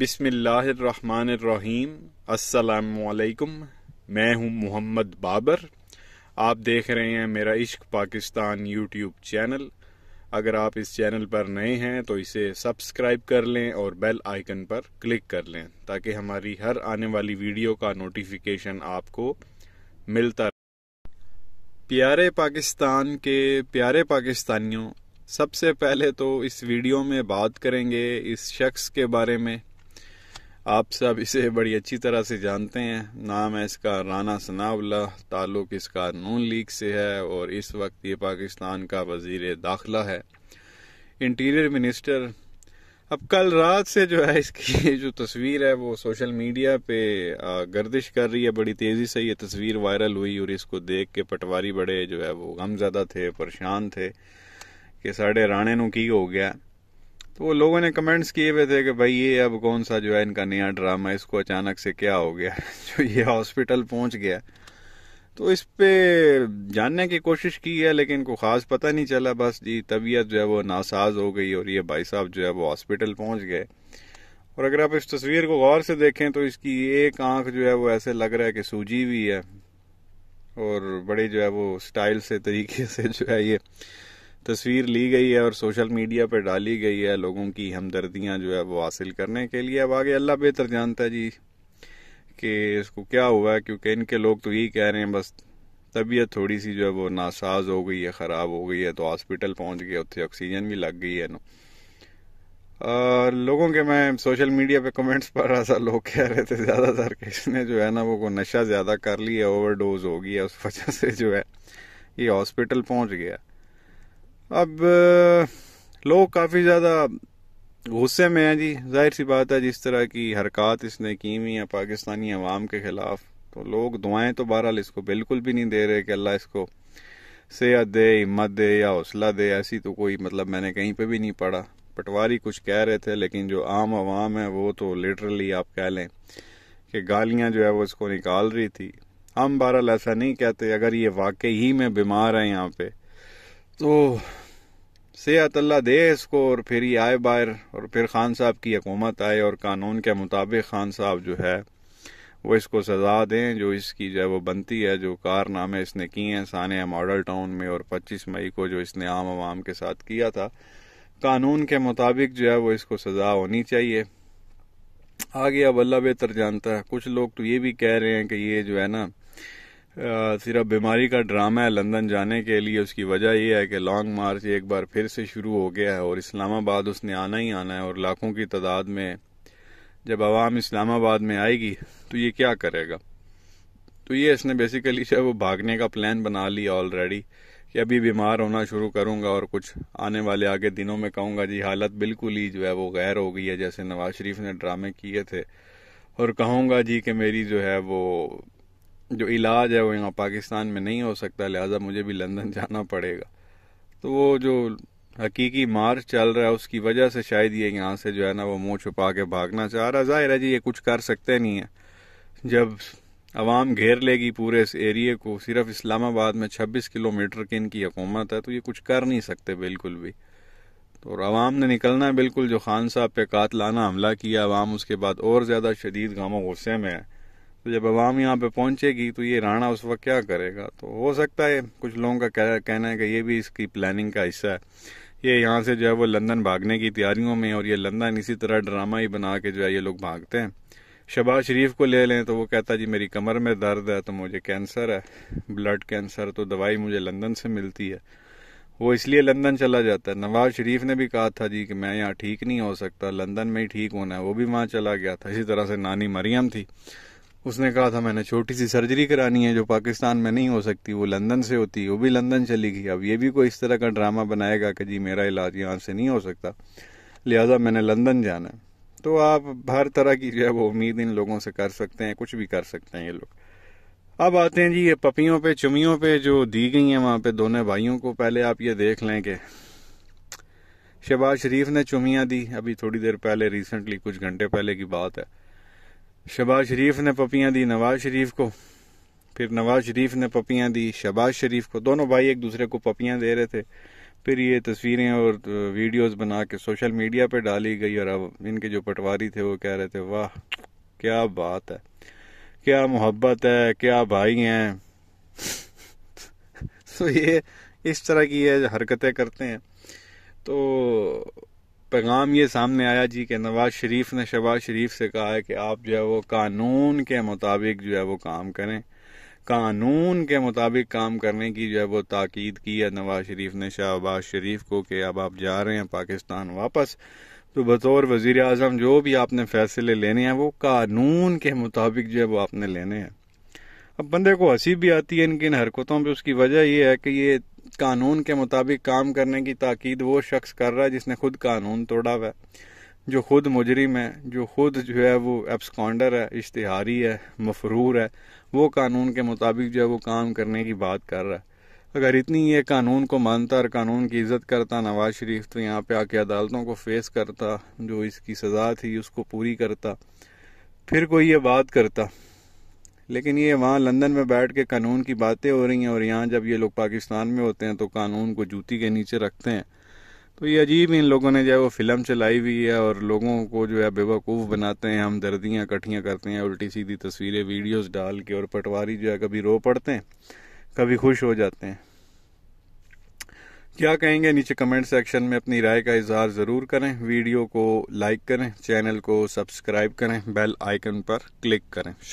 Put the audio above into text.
बिस्मिल्लाहिर्रहमानिर्रहीम अस्सलामुअलैकुम मैं हूं मोहम्मद बाबर आप देख रहे हैं मेरा इश्क पाकिस्तान यूट्यूब चैनल अगर आप इस चैनल पर नए हैं तो इसे सब्सक्राइब कर लें और बेल आइकन पर क्लिक कर लें ताकि हमारी हर आने वाली वीडियो का नोटिफिकेशन आपको मिलता रहे प्यारे पाकिस्तान के प्यारे पाकिस्तानियों सबसे पहले तो इस वीडियो में बात करेंगे इस शख्स के बारे में आप सब इसे बड़ी अच्छी तरह से जानते हैं नाम है इसका राना सनाउल्ला ताल्लुक इसका नून लीग से है और इस वक्त ये पाकिस्तान का वजीर दाखिला है इंटीरियर मिनिस्टर अब कल रात से जो है इसकी जो तस्वीर है वो सोशल मीडिया पे गर्दिश कर रही है बड़ी तेज़ी से ये तस्वीर वायरल हुई और इसको देख के पटवारी बड़े जो है वो गमज़दा थे परेशान थे कि साढ़े राणे नु की हो गया तो वो लोगों ने कमेंट्स किए हुए थे कि भाई ये अब कौन सा जो है इनका नया ड्रामा इसको अचानक से क्या हो गया जो ये हॉस्पिटल पहुंच गया तो इस पे जानने की कोशिश की है लेकिन को ख़ास पता नहीं चला बस जी तबीयत जो है वो नासाज हो गई और ये भाई साहब जो है वो हॉस्पिटल पहुंच गए और अगर आप इस तस्वीर को गौर से देखें तो इसकी एक आंख जो है वो ऐसे लग रहा है कि सूजी हुई है और बड़े जो है वो स्टाइल से तरीके से जो है ये तस्वीर ली गई है और सोशल मीडिया पर डाली गई है लोगों की हमदर्दियाँ जो है वो हासिल करने के लिए अब आगे अल्लाह बेहतर जानता है जी कि इसको क्या हुआ है क्योंकि इनके लोग तो यही कह रहे हैं बस तबीयत थोड़ी सी जो है वो नासाज हो गई है ख़राब हो गई है तो हॉस्पिटल पहुंच गए उतने ऑक्सीजन भी लग गई है न और लोगों के मैं सोशल मीडिया पे कमेंट्स पढ़ रहा था लोग कह रहे थे ज़्यादातर कि इसने जो है ना वो को नशा ज़्यादा कर लिया ओवरडोज हो गई है उस वजह से जो है ये हॉस्पिटल पहुंच गया अब लोग काफ़ी ज़्यादा गुस्से में हैं जी जाहिर सी बात है जिस तरह की हरकत इसने की हुई है पाकिस्तानी अवाम के ख़िलाफ़ तो लोग दुआएं तो बहरहाल इसको बिल्कुल भी नहीं दे रहे कि अल्लाह इसको सेहत दे हिम्मत दे या हौसला दे ऐसी तो कोई मतलब मैंने कहीं पे भी नहीं पढ़ा पटवारी कुछ कह रहे थे लेकिन जो आम आवाम है वो तो लिटरली आप कह लें कि गालियाँ जो है वो इसको निकाल रही थी हम बहरहाल ऐसा नहीं कहते अगर ये वाकई ही में बीमार हैं यहाँ पे तो सेहत अल्लाह दे इसको और फिर ये आए बाहर और फिर खान साहब की हकूमत आए और कानून के मुताबिक खान साहब जो है वो इसको सज़ा दें जो इसकी जो है वो बनती है जो कारनामे इसने किए हैं सानिया मॉडल टाउन में और 25 मई को जो इसने आम आवाम के साथ किया था कानून के मुताबिक जो है वो इसको सज़ा होनी चाहिए आगे अब अल्लाह बेहतर जानता है कुछ लोग तो ये भी कह रहे हैं कि ये जो है ना सिर्फ बीमारी का ड्रामा है लंदन जाने के लिए उसकी वजह यह है कि लॉन्ग मार्च एक बार फिर से शुरू हो गया है और इस्लामाबाद उसने आना ही आना है और लाखों की तादाद में जब आवाम इस्लामाबाद में आएगी तो ये क्या करेगा तो ये इसने बेसिकली जो है वो भागने का प्लान बना लिया ऑलरेडी कि अभी बीमार होना शुरू करूंगा और कुछ आने वाले आगे दिनों में कहूंगा जी हालत बिल्कुल ही जो है वो गैर हो गई है जैसे नवाज शरीफ ने ड्रामे किए थे और कहूंगा जी कि मेरी जो है वो जो इलाज है वो यहाँ पाकिस्तान में नहीं हो सकता लिहाजा मुझे भी लंदन जाना पड़ेगा तो वो जो हकीकी मार चल रहा है उसकी वजह से शायद ये यहाँ से जो है ना वो मुंह छुपा के भागना चाह रहा जाहिर है जी ये कुछ कर सकते नहीं है जब आवाम घेर लेगी पूरे इस एरिए को सिर्फ इस्लामाबाद में 26 किलोमीटर की इनकी हुकूमत है तो ये कुछ कर नहीं सकते बिल्कुल भी तो आवाम ने निकलना बिल्कुल जो खान साहब पे कातलाना हमला किया आवाम उसके बाद और ज़्यादा शदीद गाँव गुस्से में है तो जब आवाम यहाँ पे पहुंचेगी तो ये राणा उस वक्त क्या करेगा तो हो सकता है कुछ लोगों का कहना है कि ये भी इसकी प्लानिंग का हिस्सा है ये यहाँ से जो है वो लंदन भागने की तैयारियों में और ये लंदन इसी तरह ड्रामा ही बना के जो है ये लोग भागते हैं शबाज शरीफ को ले लें तो वो कहता जी मेरी कमर में दर्द है तो मुझे कैंसर है ब्लड कैंसर तो दवाई मुझे लंदन से मिलती है वो इसलिए लंदन चला जाता है नवाज शरीफ ने भी कहा था जी कि मैं यहाँ ठीक नहीं हो सकता लंदन में ही ठीक होना है वो भी वहाँ चला गया था इसी तरह से नानी मरियम थी उसने कहा था मैंने छोटी सी सर्जरी करानी है जो पाकिस्तान में नहीं हो सकती वो लंदन से होती वो भी लंदन चली गई अब ये भी कोई इस तरह का ड्रामा बनाएगा कि जी मेरा इलाज यहाँ से नहीं हो सकता लिहाजा मैंने लंदन जाना है तो आप हर तरह की जो है वो उम्मीद इन लोगों से कर सकते हैं कुछ भी कर सकते हैं ये लोग अब आते हैं जी ये पपियों पे चुमियों पे जो दी गई हैं वहाँ पे दोनों भाइयों को पहले आप ये देख लें कि शहबाज शरीफ ने चुमियाँ दी अभी थोड़ी देर पहले रिसेंटली कुछ घंटे पहले की बात है शबाज शरीफ ने पपियाँ दी नवाज शरीफ को फिर नवाज शरीफ ने पपियाँ दी शबाज शरीफ को दोनों भाई एक दूसरे को पपियाँ दे रहे थे फिर ये तस्वीरें और वीडियोस बना के सोशल मीडिया पे डाली गई और अब इनके जो पटवारी थे वो कह रहे थे वाह क्या बात है क्या मोहब्बत है क्या भाई हैं तो ये इस तरह की हरकतें करते हैं तो पैगाम ये सामने आया जी कि नवाज शरीफ ने शहबाज शरीफ से कहा है कि आप जो है वो कानून के मुताबिक जो है वो काम करें कानून के मुताबिक काम करने की जो है वो ताकीद की है नवाज शरीफ ने शहबाज शरीफ को कि अब आप जा रहे हैं पाकिस्तान वापस तो बतौर वजीर अजम जो भी आपने फ़ैसले लेने हैं वो कानून के मुताबिक जो है वो आपने लेने हैं अब बंदे को हंसी भी आती है इनकी इन हरकतों पर उसकी वजह यह है कि ये कानून के मुताबिक काम करने की ताकीद वो शख्स कर रहा है जिसने खुद कानून तोड़ा हुआ है जो खुद मुजरिम है जो खुद जो है वो एब्सकॉन्डर है इश्तहारी है मफरूर है वो कानून के मुताबिक जो है वो काम करने की बात कर रहा है अगर इतनी ये कानून को मानता और कानून की इज्जत करता नवाज शरीफ तो यहाँ पे आके अदालतों को फेस करता जो इसकी सज़ा थी उसको पूरी करता फिर कोई ये बात करता लेकिन ये वहाँ लंदन में बैठ के कानून की बातें हो रही हैं और यहाँ जब ये लोग पाकिस्तान में होते हैं तो कानून को जूती के नीचे रखते हैं तो ये अजीब इन लोगों ने जो है वो फिल्म चलाई हुई है और लोगों को जो है बेवकूफ़ बनाते हैं हम दर्दियाँ इकट्ठियाँ करते हैं उल्टी सीधी तस्वीरें वीडियोस डाल के और पटवारी जो है कभी रो पड़ते हैं कभी खुश हो जाते हैं क्या कहेंगे नीचे कमेंट सेक्शन में अपनी राय का इजहार ज़रूर करें वीडियो को लाइक करें चैनल को सब्सक्राइब करें बेल आइकन पर क्लिक करें